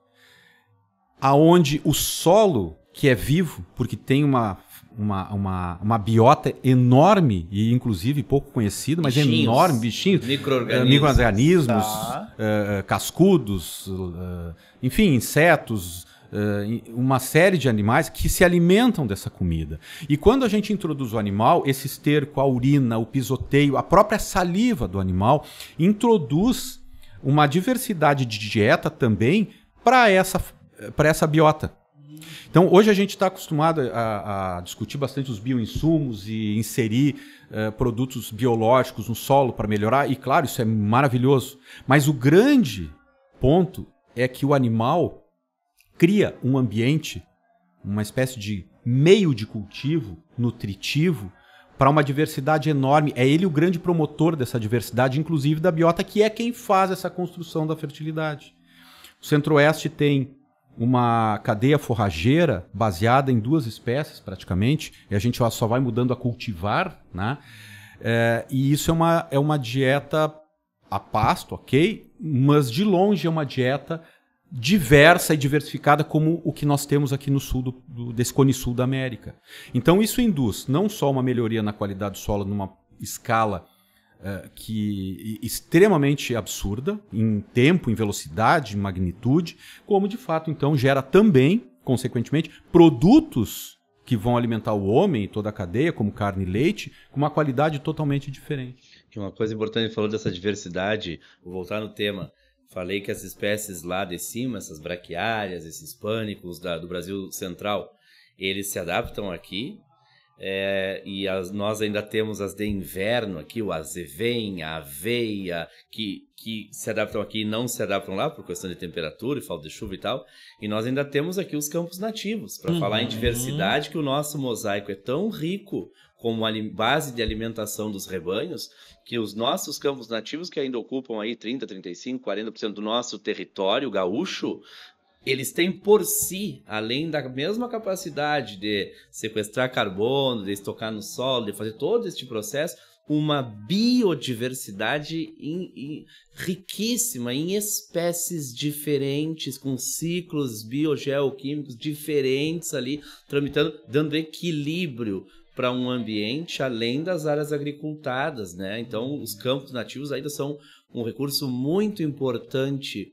aonde o solo que é vivo, porque tem uma uma, uma, uma biota enorme e inclusive pouco conhecida, mas bichinhos, enorme, bichinhos, eh, microorganismos, microorganismos tá. uh, cascudos, uh, enfim, insetos, eh, uma série de animais que se alimentam dessa comida. E quando a gente introduz o animal, esse esterco, a urina, o pisoteio, a própria saliva do animal introduz uma diversidade de dieta também para essa, eh, para essa biota. Então, hoje a gente está acostumado a, a, discutir bastante os bioinsumos e inserir uh, produtos biológicos no solo para melhorar, e claro, isso é maravilhoso. Mas o grande ponto é que o animal cria um ambiente, uma espécie de meio de cultivo nutritivo para uma diversidade enorme. É ele o grande promotor dessa diversidade, inclusive da biota, que é quem faz essa construção da fertilidade. O Centro-Oeste tem uma cadeia forrageira baseada em duas espécies, praticamente, e a gente só vai mudando a cultivar, né? É, e isso é uma, é uma dieta a pasto, ok? Mas de longe é uma dieta diversa e diversificada como o que nós temos aqui no sul do, do, desse cone sul da América. Então isso induz não só uma melhoria na qualidade do solo numa escala uh, que extremamente absurda em tempo, em velocidade, em magnitude, como de fato então gera também, consequentemente, produtos que vão alimentar o homem e toda a cadeia, como carne e leite, com uma qualidade totalmente diferente. uma coisa importante falou dessa diversidade, vou voltar no tema Falei que as espécies lá de cima, essas braquiárias, esses pânicos da, do Brasil Central, eles se adaptam aqui. É, e as, nós ainda temos as de inverno aqui, o azevém, a aveia, que, que se adaptam aqui e não se adaptam lá por questão de temperatura e falta de chuva e tal. E nós ainda temos aqui os campos nativos, para uhum. falar em diversidade, que o nosso mosaico é tão rico, como base de alimentação dos rebanhos, que os nossos campos nativos, que ainda ocupam aí 30, 35, 40% do nosso território gaúcho, eles têm por si, além da mesma capacidade de sequestrar carbono, de estocar no solo, de fazer todo este processo, uma biodiversidade in, in, riquíssima em espécies diferentes, com ciclos biogeoquímicos diferentes ali, tramitando, dando equilíbrio para um ambiente além das áreas agricultadas, né? Então, os campos nativos ainda são um recurso muito importante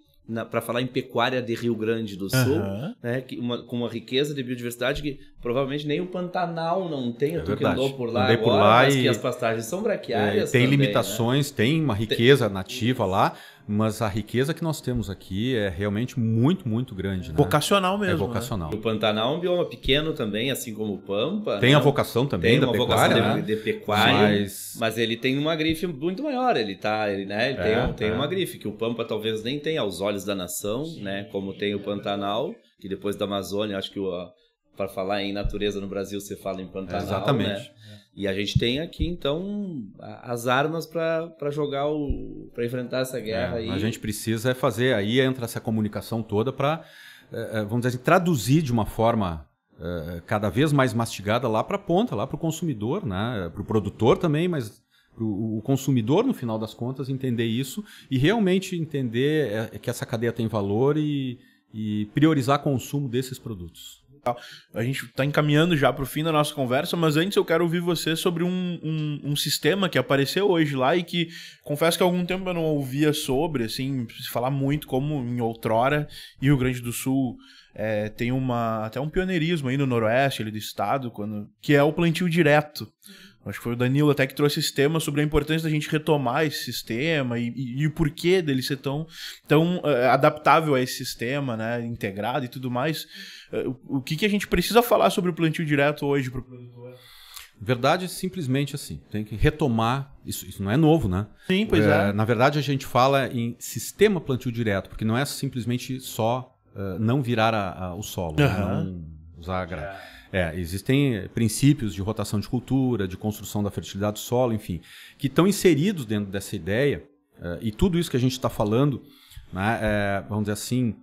para falar em pecuária de Rio Grande do Sul, uhum. né, que uma, com uma riqueza de biodiversidade que Provavelmente nem o Pantanal não tem, é tu verdade. que andou por lá Andei agora, por lá e, as pastagens são braquiárias. É, tem também, né? limitações, né? tem uma riqueza tem... nativa lá, mas a riqueza que nós temos aqui é realmente muito, muito grande. Né? Vocacional mesmo. É né? vocacional. Né? O Pantanal é um bioma pequeno também, assim como o Pampa. Tem né? a vocação também tem da pecuária. Vocação né? de, de pecuária, mas... mas... ele tem uma grife muito maior, ele tá, ele, né? Ele é, tem, tem é. uma grife que o Pampa talvez nem tenha aos olhos da nação, né? Como tem o Pantanal, que depois da Amazônia, acho que o para falar em natureza no Brasil, você fala em Pantanal. Né? Exatamente. Né? E a gente tem aqui, então, as armas para jogar, para enfrentar essa é, guerra. É, aí. A gente precisa é fazer, aí entra essa comunicação toda para, é, vamos dizer assim, traduzir de uma forma cada vez mais mastigada lá para a ponta, lá para o consumidor, né? para o produtor também, mas o consumidor, no final das contas, entender isso e realmente entender que essa cadeia tem valor e, e priorizar o consumo desses produtos. A gente está encaminhando já para o fim da nossa conversa, mas antes eu quero ouvir você sobre um, um, um, sistema que apareceu hoje lá e que confesso que há algum tempo eu não ouvia sobre, assim, se falar muito como em outrora e Rio Grande do Sul. É, tem uma até um pioneirismo aí no noroeste ali do estado quando que é o plantio direto Acho que foi o Danilo até que trouxe esse tema sobre a importância da gente retomar esse sistema e, e, e o porquê dele ser tão, tão uh, adaptável a esse sistema, né, integrado e tudo mais. Uh, o, o que, que a gente precisa falar sobre o plantio direto hoje para o produtor? Verdade é simplesmente assim, tem que retomar, isso, isso não é novo, né? Sim, pois é, é. Na verdade a gente fala em sistema plantio direto, porque não é simplesmente só uh, não virar a, a, o solo, uhum. não usar a grama. É. É, existem princípios de rotação de cultura, de construção da fertilidade do solo, enfim, que estão inseridos dentro dessa ideia. É, e tudo isso que a gente está falando, né, é, vamos dizer assim,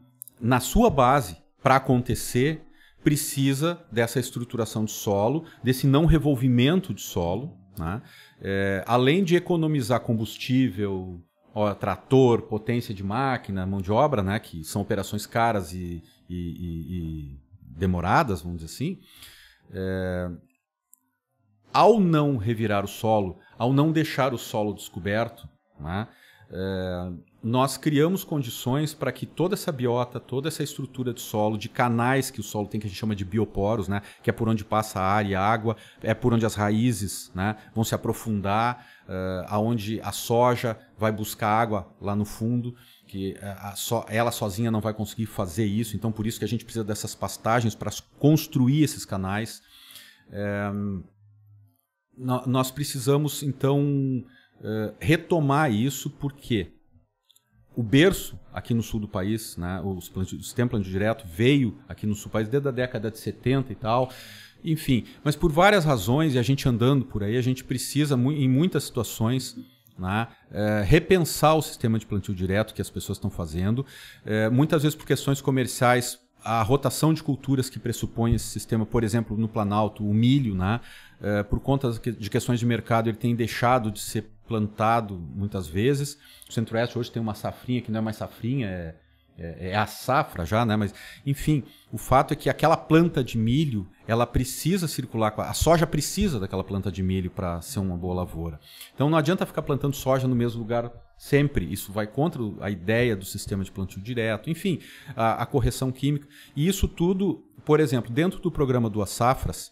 na sua base, para acontecer, precisa dessa estruturação de solo, desse não revolvimento de solo, né? é, além de economizar combustível, ó, trator, potência de máquina, mão de obra, né? que são operações caras e, e, e, e demoradas, vamos dizer assim, é, ao não revirar o solo, ao não deixar o solo descoberto, né, é, nós criamos condições para que toda essa biota, toda essa estrutura de solo, de canais que o solo tem, que a gente chama de bioporos, né, que é por onde passa a ar e a água, é por onde as raízes né, vão se aprofundar, é, aonde a soja vai buscar água lá no fundo que a, eh, a, só, ela sozinha não vai conseguir fazer isso, então por isso que a gente precisa dessas pastagens para construir esses canais. É, nós precisamos, então, é, retomar isso, porque o berço aqui no sul do país, né, os o sistema plano direto veio aqui no sul do país desde a década de 70 e tal, enfim, mas por várias razões, e a gente andando por aí, a gente precisa, em muitas situações, né? É, repensar o sistema de plantio direto que as pessoas estão fazendo, é, muitas vezes por questões comerciais, a rotação de culturas que pressupõe esse sistema, por exemplo, no Planalto, o milho, né? É, por conta de questões de mercado, ele tem deixado de ser plantado muitas vezes. O Centro-Oeste hoje tem uma safrinha que não é mais safrinha, é é, é, a safra já, né? Mas, enfim, o fato é que aquela planta de milho, ela precisa circular, a soja precisa daquela planta de milho para ser uma boa lavoura. Então não adianta ficar plantando soja no mesmo lugar sempre. Isso vai contra a ideia do sistema de plantio direto, enfim, a, a correção química. E isso tudo, por exemplo, dentro do programa Duas Safras,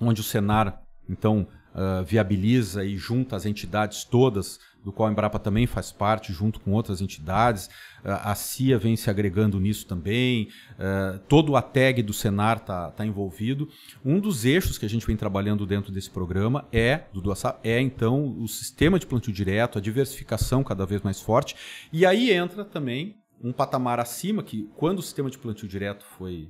onde o Senar, então, uh, viabiliza e junta as entidades todas do qual a Embrapa também faz parte, junto com outras entidades. A CIA vem se agregando nisso também, é, todo o ATEG do Senar está tá envolvido. Um dos eixos que a gente vem trabalhando dentro desse programa é, do Duaçá, é então o sistema de plantio direto, a diversificação cada vez mais forte. E aí entra também um patamar acima que, quando o sistema de plantio direto foi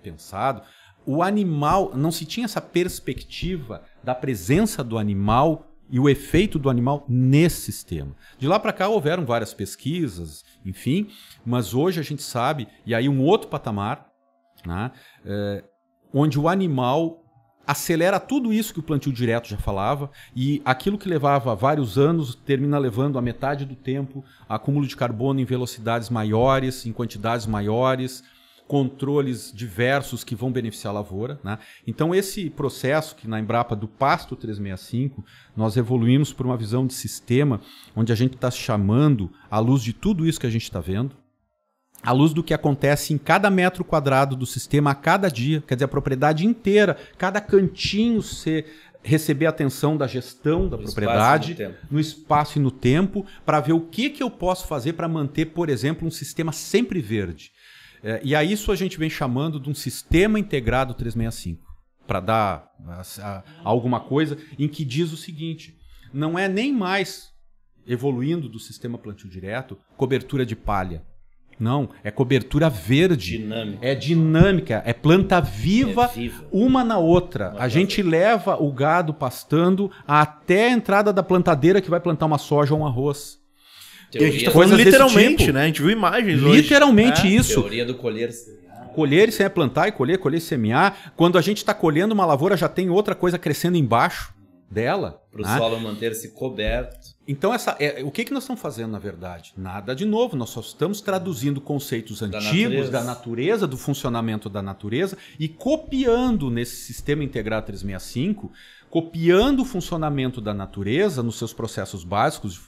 pensado, o animal, não se tinha essa perspectiva da presença do animal e o efeito do animal nesse sistema. De lá para cá houveram várias pesquisas, enfim, mas hoje a gente sabe, e aí um outro patamar, né, é, onde o animal acelera tudo isso que o plantio direto já falava e aquilo que levava vários anos termina levando a metade do tempo acúmulo de carbono em velocidades maiores, em quantidades maiores, controles diversos que vão beneficiar a lavoura. Né? Então, esse processo que na Embrapa do Pasto 365, nós evoluímos para uma visão de sistema onde a gente está chamando, à luz de tudo isso que a gente está vendo, à luz do que acontece em cada metro quadrado do sistema a cada dia, quer dizer, a propriedade inteira, cada cantinho ser receber atenção da gestão da no propriedade, espaço no espaço e no tempo, para ver o que, que eu posso fazer para manter, por exemplo, um sistema sempre verde. É, e a isso a gente vem chamando de um sistema integrado 365, para dar a, a, alguma coisa em que diz o seguinte: não é nem mais evoluindo do sistema plantio direto cobertura de palha. Não, é cobertura verde. Dinâmica. É dinâmica, é planta viva, é viva. uma na outra. Uma a gente leva o gado pastando até a entrada da plantadeira que vai plantar uma soja ou um arroz. Teoria e a gente tá falando literalmente, tipo. né? A gente viu imagens Literalmente hoje. É. isso. Teoria do colher colher e é plantar e colher, colher semear. Quando a gente está colhendo uma lavoura, já tem outra coisa crescendo embaixo dela. Para o né? solo manter-se coberto. Então, essa, é, o que, que nós estamos fazendo, na verdade? Nada de novo, nós só estamos traduzindo conceitos da antigos natureza. da natureza, do funcionamento da natureza, e copiando nesse sistema integrado 365, copiando o funcionamento da natureza nos seus processos básicos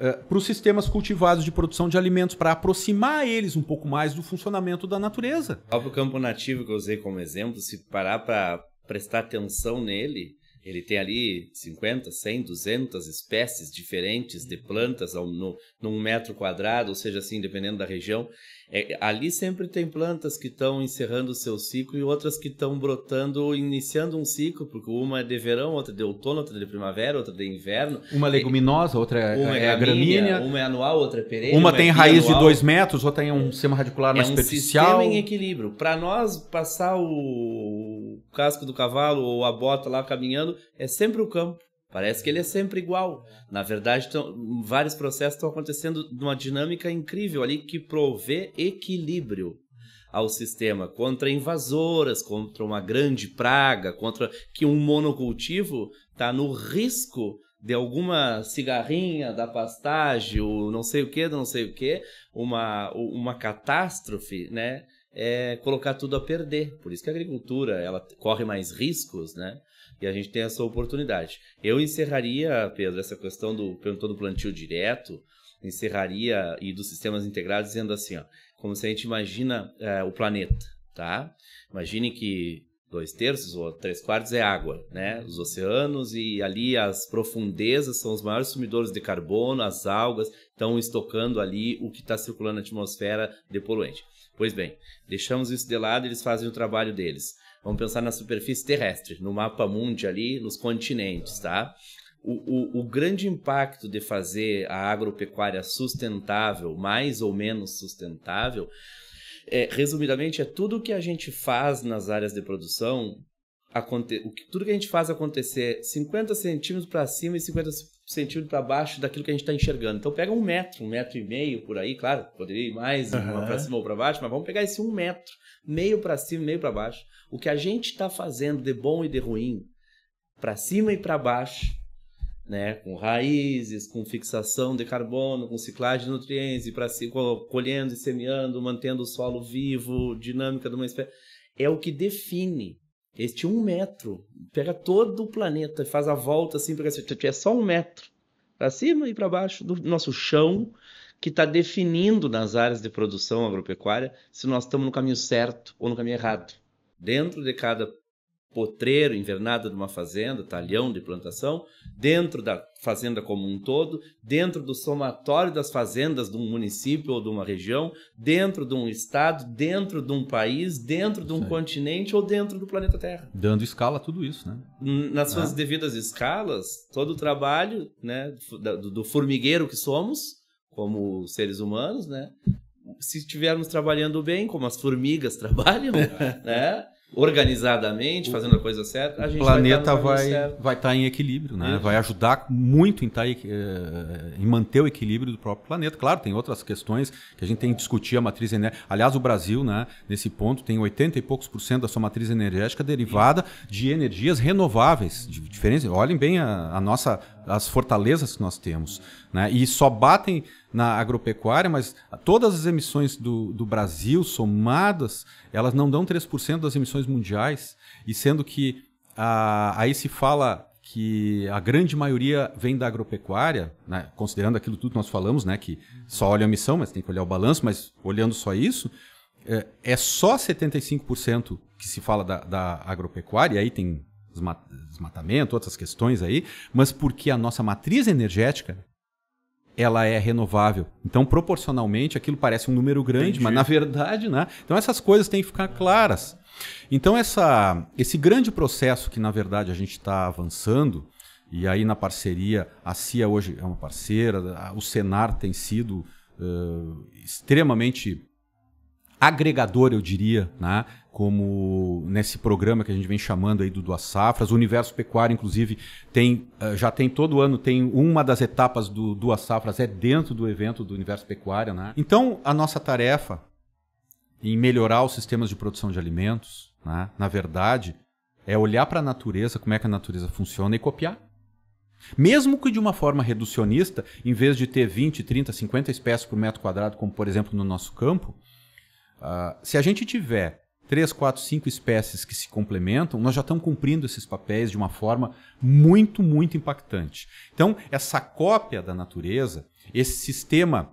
eh, para os sistemas cultivados de produção de alimentos, para aproximar eles um pouco mais do funcionamento da natureza. O próprio campo nativo que eu usei como exemplo, se parar para prestar atenção nele, ele tem ali 50, 100, 200 espécies diferentes de plantas ao, no, num metro quadrado, ou seja, assim, dependendo da região. É, ali sempre tem plantas que estão encerrando o seu ciclo e outras que estão brotando, iniciando um ciclo, porque uma é de verão, outra de outono, outra de primavera, outra de inverno. Uma é leguminosa, outra é, uma é, é gramínea, gramínea, Uma é anual, outra é perene. Uma, uma tem é raiz de 2 metros, outra tem um é. sistema radicular mais é um superficial. É em equilíbrio. Para nós, passar o casco do cavalo ou a bota lá caminhando, é sempre o campo. Parece que ele é sempre igual. Na verdade, tão, vários processos estão acontecendo numa dinâmica incrível ali que provê equilíbrio ao sistema contra invasoras, contra uma grande praga, contra que um monocultivo está no risco de alguma cigarrinha da pastagem, ou não sei o que, não sei o que, uma, uma catástrofe, né? é colocar tudo a perder. Por isso que a agricultura ela corre mais riscos, né? E a gente tem essa oportunidade. Eu encerraria, Pedro, essa questão do perguntou do plantio direto, encerraria e dos sistemas integrados dizendo assim, ó, como se a gente imagina é, o planeta, tá? Imagine que dois terços ou três quartos é água, né? Os oceanos e ali as profundezas são os maiores sumidores de carbono, as algas estão estocando ali o que está circulando na atmosfera de poluente. Pois bem, deixamos isso de lado e eles fazem o trabalho deles. Vamos pensar na superfície terrestre, no mapa mundi ali, nos continentes, tá? O, o, o, grande impacto de fazer a agropecuária sustentável, mais ou menos sustentável, é, resumidamente, é tudo o que a gente faz nas áreas de produção, aconte, o que, tudo que a gente faz acontecer 50 centímetros para cima e 50 centímetro para baixo daquilo que a gente está enxergando. Então pega um metro, um metro e meio por aí, claro, poderia ir mais uhum. para cima ou para baixo, mas vamos pegar esse um metro, meio para cima, meio para baixo. O que a gente está fazendo de bom e de ruim, para cima e para baixo, né, com raízes, com fixação de carbono, com ciclagem de nutrientes, para cima, colhendo e semeando, mantendo o solo vivo, dinâmica de uma espécie, é o que define este um metro pega todo o planeta, faz a volta assim, porque é só um metro para cima e para baixo do nosso chão, que está definindo nas áreas de produção agropecuária se nós estamos no caminho certo ou no caminho errado. Dentro de cada potreiro, invernada de uma fazenda, talhão de plantação, dentro da fazenda como um todo, dentro do somatório das fazendas de um município ou de uma região, dentro de um estado, dentro de um país, dentro de um Sim. continente ou dentro do planeta Terra. Dando escala a tudo isso, né? Nas suas ah. devidas escalas, todo o trabalho né, do, do formigueiro que somos, como seres humanos, né? Se estivermos trabalhando bem, como as formigas trabalham, né? organizadamente, fazendo a coisa certa, a gente tá o planeta vai estar vai, vai tá em equilíbrio, né? Vai ajudar muito em, tá, eh, em, manter o equilíbrio do próprio planeta. Claro, tem outras questões que a gente tem que discutir a matriz energética. Aliás, o Brasil, né, nesse ponto, tem 80 e poucos por cento da sua matriz energética derivada Sim. de energias renováveis. De diferença. Olhem bem a, a nossa as fortalezas que nós temos. Né? E só batem na agropecuária, mas todas as emissões do, do Brasil somadas, elas não dão 3% das emissões mundiais. E sendo que ah, aí se fala que a grande maioria vem da agropecuária, né? considerando aquilo tudo que nós falamos, né? que só olha a emissão, mas tem que olhar o balanço, mas olhando só isso, é, é só 75% que se fala da, da agropecuária, e aí tem desmatamento, outras questões aí, mas porque a nossa matriz energética ela é renovável. Então, proporcionalmente, aquilo parece um número grande, Entendi. mas na verdade, né? Então essas coisas têm que ficar claras. Então essa, esse grande processo que na verdade a gente está avançando e aí na parceria, a CIA hoje é uma parceira, o Senar tem sido uh, extremamente agregador, eu diria, né? como nesse programa que a gente vem chamando aí do Duas Safras. O Universo Pecuário, inclusive, tem eh, já tem todo ano, tem uma das etapas do Duas Safras é dentro do evento do Universo Pecuário. Né? Então, a nossa tarefa em melhorar os sistemas de produção de alimentos, né? na verdade, é olhar para a natureza, como é que a natureza funciona e copiar. Mesmo que de uma forma reducionista, em vez de ter 20, 30, 50 espécies por metro quadrado, como por exemplo no nosso campo, uh, se a gente tiver três, quatro, cinco espécies que se complementam, nós já estamos cumprindo esses papéis de uma forma muito, muito impactante. Então, essa cópia da natureza, esse sistema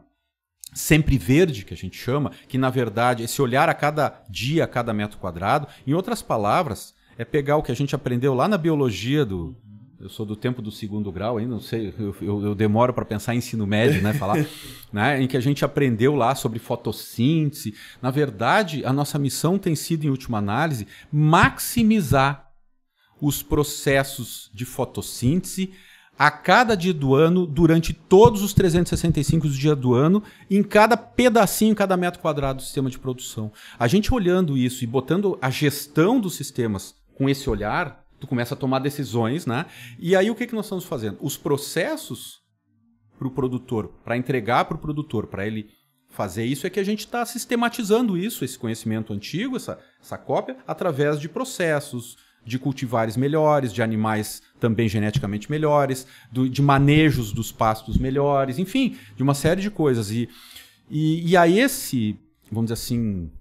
sempre verde que a gente chama, que na verdade esse olhar a cada dia, a cada metro quadrado, em outras palavras, é pegar o que a gente aprendeu lá na biologia do, eu sou do tempo do segundo grau ainda, não sei, eu, eu, eu demoro para pensar em ensino médio, né? Falar, né? Em que a gente aprendeu lá sobre fotossíntese. Na verdade, a nossa missão tem sido, em última análise, maximizar os processos de fotossíntese a cada dia do ano, durante todos os 365 dias do ano, em cada pedacinho, em cada metro quadrado do sistema de produção. A gente olhando isso e botando a gestão dos sistemas com esse olhar, tu começa a tomar decisões, né? E aí o que, que nós estamos fazendo? Os processos para o produtor, para entregar para o produtor, para ele fazer isso, é que a gente está sistematizando isso, esse conhecimento antigo, essa, essa cópia, através de processos, de cultivares melhores, de animais também geneticamente melhores, do, de manejos dos pastos melhores, enfim, de uma série de coisas. E, e, e a esse, vamos dizer assim,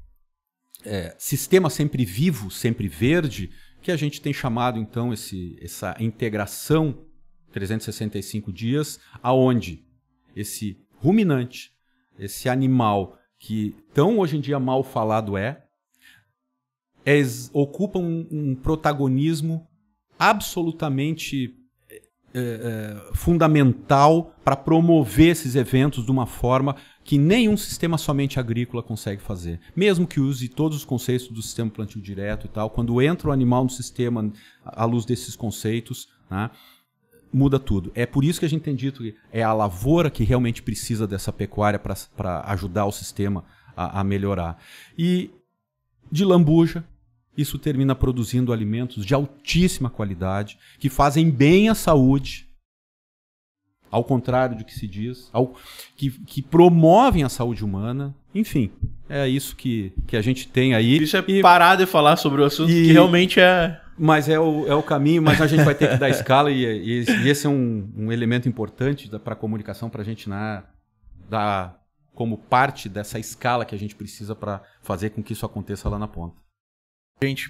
é, sistema sempre vivo, sempre verde, que a gente tem chamado então esse, essa integração 365 dias, aonde esse ruminante, esse animal que tão hoje em dia mal falado é, é ocupa um, um protagonismo absolutamente eh, eh, fundamental para promover esses eventos de uma forma que nenhum sistema somente agrícola consegue fazer. Mesmo que use todos os conceitos do sistema plantio direto e tal, quando entra o animal no sistema à luz desses conceitos, né, muda tudo. É por isso que a gente tem dito que é a lavoura que realmente precisa dessa pecuária para ajudar o sistema a, a melhorar. E de lambuja, isso termina produzindo alimentos de altíssima qualidade, que fazem bem à saúde, ao contrário do que se diz, ao, que, que, promovem a saúde humana. Enfim, é isso que, que a gente tem aí. Isso é e, parar de falar sobre o assunto, e, que realmente é. Mas é o, é o caminho, mas a gente vai ter que dar escala, e, e, e, esse é um, um elemento importante para a comunicação, para a gente na, né, dar como parte dessa escala que a gente precisa para fazer com que isso aconteça lá na ponta. Gente,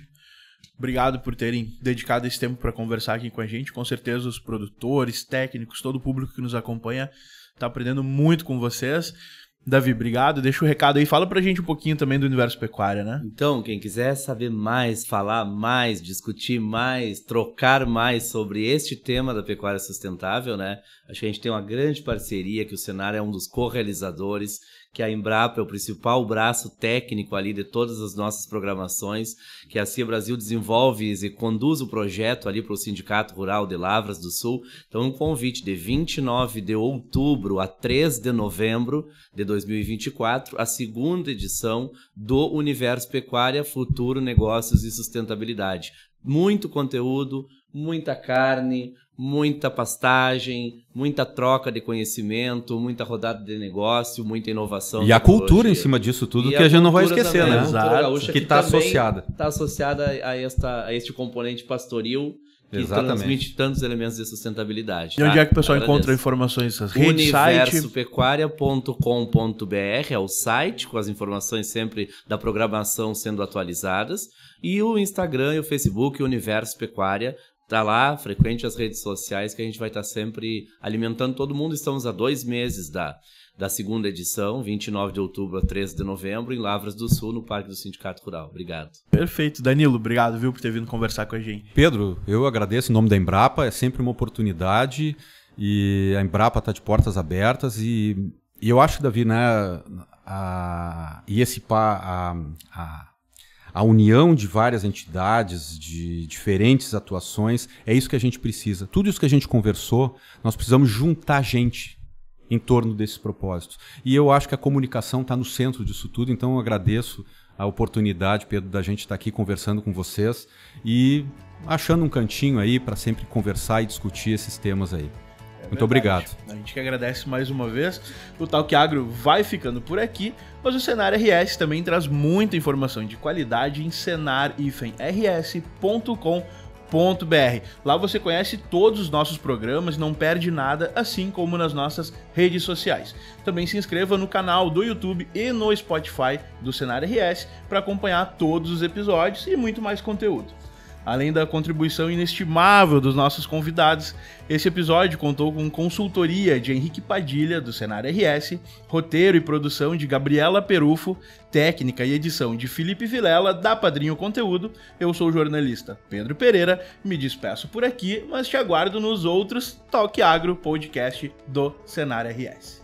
obrigado por terem dedicado esse tempo para conversar aqui com a gente. Com certeza, os produtores, técnicos, todo o público que nos acompanha está aprendendo muito com vocês. Davi, obrigado. Deixa o um recado aí. Fala a gente um pouquinho também do universo pecuária, né? Então, quem quiser saber mais, falar mais, discutir mais, trocar mais sobre este tema da pecuária sustentável, né? Acho que a gente tem uma grande parceria, que o Senar é um dos co-realizadores, que é a Embrapa é o principal braço técnico ali de todas as nossas programações, que é a CIA Brasil desenvolve e conduz o projeto ali para o Sindicato Rural de Lavras do Sul. Então, um convite de 29 de outubro a 3 de novembro de 2024, a segunda edição do Universo Pecuária, Futuro, Negócios e Sustentabilidade. Muito conteúdo, muita carne, muita pastagem, muita troca de conhecimento, muita rodada de negócio, muita inovação. E a cultura em cima disso tudo, e que a, a gente não vai esquecer, também, né? Exato. que está associada. Está associada a, esta, a este componente pastoril que Exatamente. transmite tantos elementos de sustentabilidade. E tá? onde é que o pessoal Agradeço. encontra informações? Universopecuária.com.br é o site, com as informações sempre da programação sendo atualizadas. E o Instagram e o Facebook Universo Pecuária, tá lá, frequente as redes sociais que a gente vai estar tá sempre alimentando todo mundo. Estamos há dois meses da, da segunda edição, 29 de outubro a 13 de novembro, em Lavras do Sul, no Parque do Sindicato Rural. Obrigado. Perfeito. Danilo, obrigado, viu, por ter vindo conversar com a gente. Pedro, eu agradeço em nome da Embrapa, é sempre uma oportunidade e a Embrapa está de portas abertas e, e eu acho, Davi, né, a, e esse... Pa, a, a a união de várias entidades, de diferentes atuações, é isso que a gente precisa. Tudo isso que a gente conversou, nós precisamos juntar gente em torno desses propósitos. E eu acho que a comunicação está no centro disso tudo, então eu agradeço a oportunidade, Pedro, da gente estar tá aqui conversando com vocês e achando um cantinho aí para sempre conversar e discutir esses temas aí. Muito obrigado. A gente que agradece mais uma vez. O Talk Agro vai ficando por aqui, mas o Senar RS também traz muita informação de qualidade em senar-rs.com. Lá você conhece todos os nossos programas, não perde nada, assim como nas nossas redes sociais. Também se inscreva no canal do YouTube e no Spotify do Cenário RS para acompanhar todos os episódios e muito mais conteúdo. Além da contribuição inestimável dos nossos convidados, esse episódio contou com consultoria de Henrique Padilha, do Cenário RS, roteiro e produção de Gabriela Perufo, técnica e edição de Felipe Vilela, da Padrinho Conteúdo. Eu sou o jornalista Pedro Pereira, me despeço por aqui, mas te aguardo nos outros Toque Agro Podcast do Cenário RS.